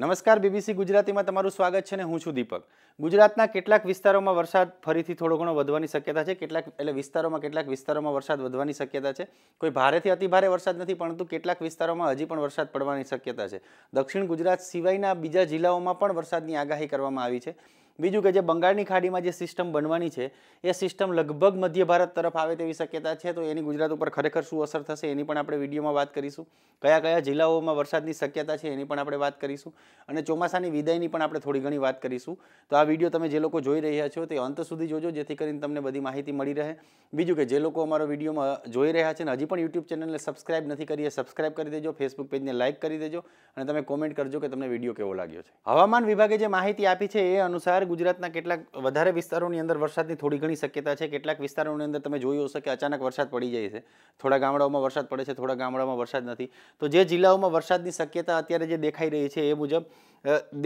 નમસ્કાર બીબીસી ગુજરાતીમાં તમારું સ્વાગત છે ને હું છું દીપક ગુજરાતના કેટલાક વિસ્તારોમાં વરસાદ ફરીથી થોડો ઘણો વધવાની શક્યતા છે કેટલાક એટલે વિસ્તારોમાં કેટલાક વિસ્તારોમાં વરસાદ વધવાની શક્યતા છે કોઈ ભારેથી અતિભારે વરસાદ નથી પરંતુ કેટલાક વિસ્તારોમાં હજી પણ વરસાદ પડવાની શક્યતા છે દક્ષિણ ગુજરાત સિવાયના બીજા જિલ્લાઓમાં પણ વરસાદની આગાહી કરવામાં આવી છે બીજું કે જે બંગાળની ખાડીમાં જે સિસ્ટમ બનવાની છે એ સિસ્ટમ લગભગ મધ્ય ભારત તરફ આવે તેવી શક્યતા છે તો એની ગુજરાત ઉપર ખરેખર શું અસર થશે એની પણ આપણે વિડીયોમાં વાત કરીશું કયા કયા જિલ્લાઓમાં વરસાદની શક્યતા છે એની પણ આપણે વાત કરીશું અને ચોમાસાની વિદાયની પણ આપણે થોડી ઘણી વાત કરીશું તો આ વિડીયો તમે જે લોકો જોઈ રહ્યા છો તે અંત સુધી જોજો જેથી કરીને તમને બધી માહિતી મળી રહે બીજું કે જે લોકો અમારો વિડીયોમાં જોઈ રહ્યા છે ને હજી પણ યુટ્યુબ ચેનલને સબસ્ક્રાઇબ નથી કરી એ સબસ્ક્રાઇબ કરી દેજો ફેસબુક પેજને લાઇક કરી દેજો અને તમે કોમેન્ટ કરજો કે તમને વિડીયો કેવો લાગ્યો છે હવામાન વિભાગે જે માહિતી આપી છે એ અનુસાર બહાર ગુજરાતના કેટલાક વધારે વિસ્તારોની અંદર વરસાદની થોડી ઘણી શક્યતા છે કેટલાક વિસ્તારોની અંદર તમે જોયું હશે કે અચાનક વરસાદ પડી જાય છે થોડા ગામડાઓમાં વરસાદ પડે છે થોડા ગામડાઓમાં વરસાદ નથી તો જે જિલ્લાઓમાં વરસાદની શક્યતા અત્યારે જે દેખાઈ રહી છે એ મુજબ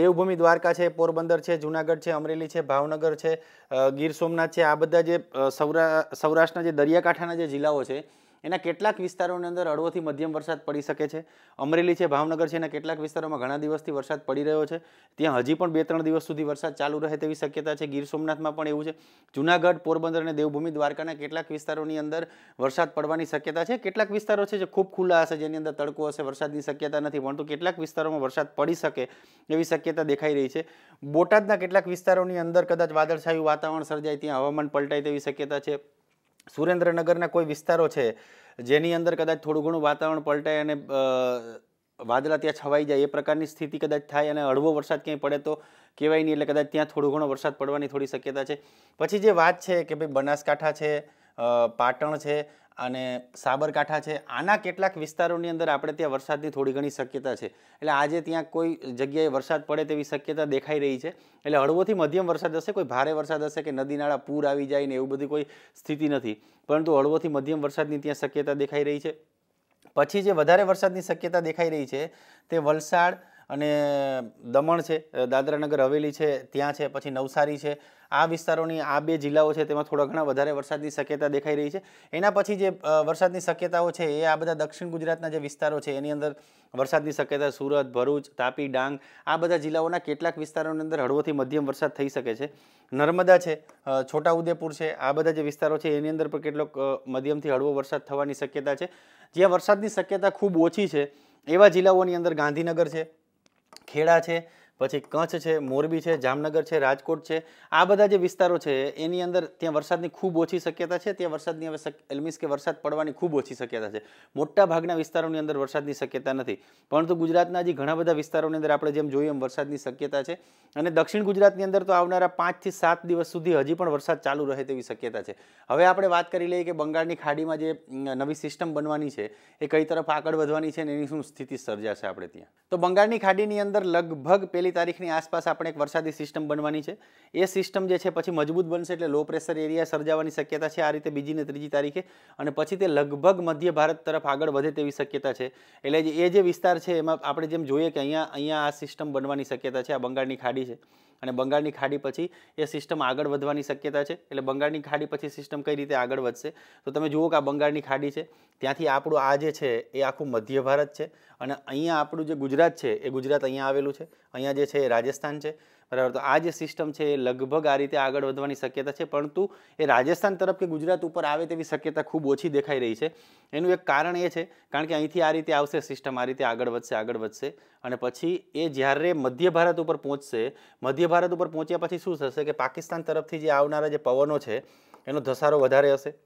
દેવભૂમિ દ્વારકા છે પોરબંદર છે જુનાગઢ છે અમરેલી છે ભાવનગર છે ગીર સોમનાથ છે આ બધા જે સૌરા સૌરાષ્ટ્રના જે દરિયાકાંઠાના જે જિલ્લાઓ છે એના કેટલાક વિસ્તારોની અંદર હળવોથી મધ્યમ વરસાદ પડી શકે છે અમરેલી છે ભાવનગર છે એના કેટલાક વિસ્તારોમાં ઘણા દિવસથી વરસાદ પડી રહ્યો છે ત્યાં હજી પણ બે ત્રણ દિવસ સુધી વરસાદ ચાલુ રહે તેવી શક્યતા છે ગીર સોમનાથમાં પણ એવું છે જૂનાગઢ પોરબંદર અને દેવભૂમિ દ્વારકાના કેટલાક વિસ્તારોની અંદર વરસાદ પડવાની શક્યતા છે કેટલાક વિસ્તારો છે જે ખૂબ ખુલ્લા હશે જેની અંદર તડકો હશે વરસાદની શક્યતા નથી પરંતુ કેટલાક વિસ્તારોમાં વરસાદ પડી શકે એવી શક્યતા દેખાઈ રહી છે બોટાદના કેટલાક વિસ્તારોની અંદર કદાચ વાદળછાયું વાતાવરણ સર્જાય ત્યાં હવામાન પલટાય તેવી શક્યતા છે સુરેન્દ્રનગરના કોઈ વિસ્તારો છે જેની અંદર કદાચ થોડું ઘણું વાતાવરણ પલટાય અને વાદળા ત્યાં છવાઈ જાય એ પ્રકારની સ્થિતિ કદાચ થાય અને હળવો વરસાદ ક્યાંય પડે તો કહેવાય નહીં એટલે કદાચ ત્યાં થોડો ઘણો વરસાદ પડવાની થોડી શક્યતા છે પછી જે વાત છે કે ભાઈ બનાસકાંઠા છે પાટણ છે અને સાબરકાંઠા છે આના કેટલાક વિસ્તારોની અંદર આપણે ત્યાં વરસાદની થોડી ઘણી શક્યતા છે એટલે આજે ત્યાં કોઈ જગ્યાએ વરસાદ પડે તેવી શક્યતા દેખાઈ રહી છે એટલે હળવોથી મધ્યમ વરસાદ હશે કોઈ ભારે વરસાદ હશે કે નદી નાળા પૂર આવી જાય ને એવું બધી કોઈ સ્થિતિ નથી પરંતુ હળવોથી મધ્યમ વરસાદની ત્યાં શક્યતા દેખાઈ રહી છે પછી જે વધારે વરસાદની શક્યતા દેખાઈ રહી છે તે વલસાડ અને દમણ છે દાદરાનગર હવેલી છે ત્યાં છે પછી નવસારી છે આ વિસ્તારોની આ બે જિલ્લાઓ છે તેમાં થોડા ઘણા વધારે વરસાદની શક્યતા દેખાઈ રહી છે એના પછી જે વરસાદની શક્યતાઓ છે એ આ બધા દક્ષિણ ગુજરાતના જે વિસ્તારો છે એની અંદર વરસાદની શક્યતા સુરત ભરૂચ તાપી ડાંગ આ બધા જિલ્લાઓના કેટલાક વિસ્તારોની અંદર હળવોથી મધ્યમ વરસાદ થઈ શકે છે નર્મદા છે છોટાઉદેપુર છે આ બધા જે વિસ્તારો છે એની અંદર પણ કેટલોક મધ્યમથી હળવો વરસાદ થવાની શક્યતા છે જ્યાં વરસાદની શક્યતા ખૂબ ઓછી છે એવા જિલ્લાઓની અંદર ગાંધીનગર છે ખેડા છે પછી કચ્છ છે મોરબી છે જામનગર છે રાજકોટ છે આ બધા જે વિસ્તારો છે એની અંદર ત્યાં વરસાદની ખૂબ ઓછી શક્યતા છે ત્યાં વરસાદની હવે મીન્સ કે વરસાદ પડવાની ખૂબ ઓછી શક્યતા છે મોટા ભાગના વિસ્તારોની અંદર વરસાદની શક્યતા નથી પરંતુ ગુજરાતના હજી ઘણા બધા વિસ્તારોની અંદર આપણે જેમ જોઈએ એમ વરસાદની શક્યતા છે અને દક્ષિણ ગુજરાતની અંદર તો આવનારા પાંચથી સાત દિવસ સુધી હજી પણ વરસાદ ચાલુ રહે તેવી શક્યતા છે હવે આપણે વાત કરી લઈએ કે બંગાળની ખાડીમાં જે નવી સિસ્ટમ બનવાની છે એ કઈ તરફ આગળ વધવાની છે અને એની શું સ્થિતિ સર્જાશે આપણે ત્યાં તો બંગાળની ખાડીની અંદર લગભગ પહેલી તારીખની આસપાસ આપણે એક વરસાદી સિસ્ટમ બનવાની છે એ સિસ્ટમ જે છે પછી મજબૂત બનશે એટલે લો પ્રેશર એરિયા સર્જાવાની શક્યતા છે આ રીતે બીજી ને ત્રીજી તારીખે અને પછી તે લગભગ મધ્ય ભારત તરફ આગળ વધે તેવી શક્યતા છે એટલે એ જે વિસ્તાર છે એમાં આપણે જેમ જોઈએ કે અહીંયા અહીંયા આ સિસ્ટમ બનવાની શક્યતા છે આ બંગાળની ખાડી છે અને બંગાળની ખાડી પછી એ સિસ્ટમ આગળ વધવાની શક્યતા છે એટલે બંગાળની ખાડી પછી સિસ્ટમ કઈ રીતે આગળ વધશે તો તમે જુઓ કે આ બંગાળની ખાડી છે ત્યાંથી આપણું આ જે છે એ આખું મધ્ય ભારત છે અને અહીંયા આપણું જે ગુજરાત છે એ ગુજરાત અહીંયા આવેલું છે અહીંયા જે છે એ રાજસ્થાન છે બરાબર તો આ જે સિસ્ટમ છે એ લગભગ આ રીતે આગળ વધવાની શક્યતા છે પરંતુ એ રાજસ્થાન તરફ કે ગુજરાત ઉપર આવે તેવી શક્યતા ખૂબ ઓછી દેખાઈ રહી છે એનું એક કારણ એ છે કારણ કે અહીંથી આ રીતે આવશે સિસ્ટમ આ રીતે આગળ વધશે આગળ વધશે અને પછી એ જ્યારે મધ્ય ભારત ઉપર પહોંચશે મધ્ય ભારત ઉપર પહોંચ્યા પછી શું થશે કે પાકિસ્તાન તરફથી જે આવનારા જે પવનો છે એનો ધસારો વધારે હશે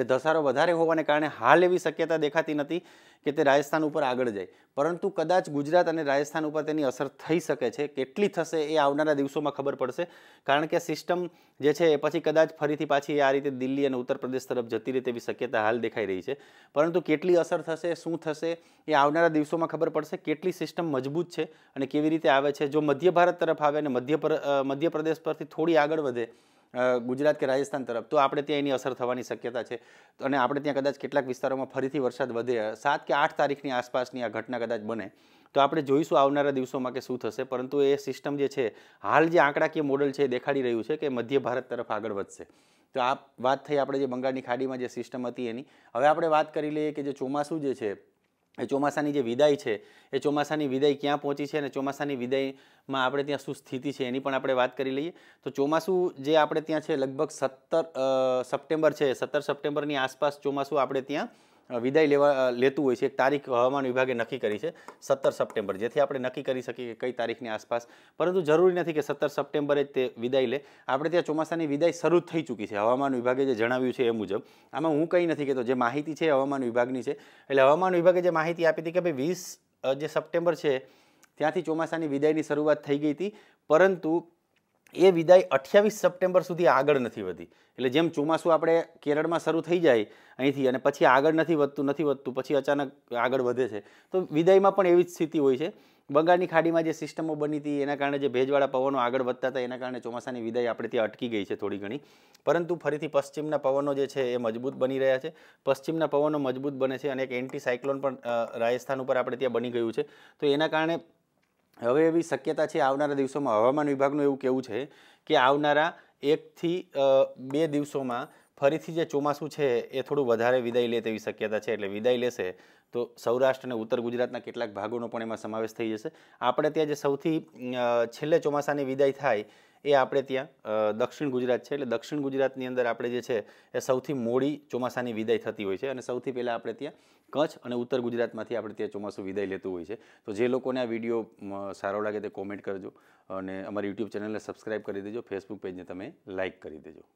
એટલે ધસારો વધારે હોવાને કારણે હાલ એવી શક્યતા દેખાતી નથી કે તે રાજસ્થાન ઉપર આગળ જાય પરંતુ કદાચ ગુજરાત અને રાજસ્થાન ઉપર તેની અસર થઈ શકે છે કેટલી થશે એ આવનારા દિવસોમાં ખબર પડશે કારણ કે સિસ્ટમ જે છે એ પછી કદાચ ફરીથી પાછી આ રીતે દિલ્હી અને ઉત્તર પ્રદેશ તરફ જતી રહે તેવી શક્યતા હાલ દેખાઈ રહી છે પરંતુ કેટલી અસર થશે શું થશે એ આવનારા દિવસોમાં ખબર પડશે કેટલી સિસ્ટમ મજબૂત છે અને કેવી રીતે આવે છે જો મધ્ય ભારત તરફ આવે અને મધ્ય મધ્યપ્રદેશ પરથી થોડી આગળ વધે ગુજરાત કે રાજસ્થાન તરફ તો આપણે ત્યાં એની અસર થવાની શક્યતા છે અને આપણે ત્યાં કદાચ કેટલાક વિસ્તારોમાં ફરીથી વરસાદ વધે સાત કે આઠ તારીખની આસપાસની આ ઘટના કદાચ બને તો આપણે જોઈશું આવનારા દિવસોમાં કે શું થશે પરંતુ એ સિસ્ટમ જે છે હાલ જે આંકડાકીય મોડલ છે એ દેખાડી રહ્યું છે કે મધ્ય ભારત તરફ આગળ વધશે તો આ વાત થઈ આપણે જે બંગાળની ખાડીમાં જે સિસ્ટમ હતી એની હવે આપણે વાત કરી લઈએ કે જે ચોમાસું જે છે એ ચોમાસાની જે વિદાય છે એ ચોમાસાની વિદાય ક્યાં પહોંચી છે અને ચોમાસાની વિદાયમાં આપણે ત્યાં શું સ્થિતિ છે એની પણ આપણે વાત કરી લઈએ તો ચોમાસું જે આપણે ત્યાં છે લગભગ સત્તર સપ્ટેમ્બર છે સત્તર સપ્ટેમ્બરની આસપાસ ચોમાસું આપણે ત્યાં વિદાય લેવા લેતું હોય છે એક તારીખ હવામાન વિભાગે નક્કી કરી છે સત્તર સપ્ટેમ્બર જેથી આપણે નક્કી કરી શકીએ કે કઈ તારીખની આસપાસ પરંતુ જરૂરી નથી કે સત્તર સપ્ટેમ્બરે જ તે વિદાય લે આપણે ત્યાં ચોમાસાની વિદાય શરૂ થઈ ચૂકી છે હવામાન વિભાગે જે જણાવ્યું છે એ મુજબ આમાં હું કંઈ નથી કહેતો જે માહિતી છે હવામાન વિભાગની છે એટલે હવામાન વિભાગે જે માહિતી આપી હતી કે ભાઈ વીસ જે સપ્ટેમ્બર છે ત્યાંથી ચોમાસાની વિદાયની શરૂઆત થઈ ગઈ હતી પરંતુ એ વિદાય અઠ્યાવીસ સપ્ટેમ્બર સુધી આગળ નથી વધી એટલે જેમ ચોમાસું આપણે કેરળમાં શરૂ થઈ જાય અહીંથી અને પછી આગળ નથી વધતું નથી વધતું પછી અચાનક આગળ વધે છે તો વિદાયમાં પણ એવી જ સ્થિતિ હોય છે બંગાળની ખાડીમાં જે સિસ્ટમો બની હતી એના કારણે જે ભેજવાળા પવનો આગળ વધતા હતા એના કારણે ચોમાસાની વિદાય આપણે ત્યાં અટકી ગઈ છે થોડી ઘણી પરંતુ ફરીથી પશ્ચિમના પવનો જે છે એ મજબૂત બની રહ્યા છે પશ્ચિમના પવનો મજબૂત બને છે અને એક એન્ટી સાયક્લોન પણ રાજસ્થાન ઉપર આપણે ત્યાં બની ગયું છે તો એના કારણે હવે એવી શક્યતા છે આવનારા દિવસોમાં હવામાન વિભાગનું એવું કહેવું છે કે આવનારા એકથી બે દિવસોમાં ફરીથી જે ચોમાસું છે એ થોડું વધારે વિદાય લે તેવી શક્યતા છે એટલે વિદાય લેશે તો સૌરાષ્ટ્ર અને ઉત્તર ગુજરાતના કેટલાક ભાગોનો પણ એમાં સમાવેશ થઈ જશે આપણે ત્યાં જે સૌથી છેલ્લે ચોમાસાની વિદાય થાય એ આપણે ત્યાં દક્ષિણ ગુજરાત છે એટલે દક્ષિણ ગુજરાતની અંદર આપણે જે છે એ સૌથી મોડી ચોમાસાની વિદાય થતી હોય છે અને સૌથી પહેલાં આપણે ત્યાં કચ્છ અને ઉત્તર ગુજરાતમાંથી આપણે ત્યાં ચોમાસું વિદાય લેતું હોય છે તો જે લોકોને આ વિડીયો સારો લાગે તે કોમેન્ટ કરજો અને અમારી યુટ્યુબ ચેનલને સબસ્ક્રાઈબ કરી દેજો ફેસબુક પેજને તમે લાઇક કરી દેજો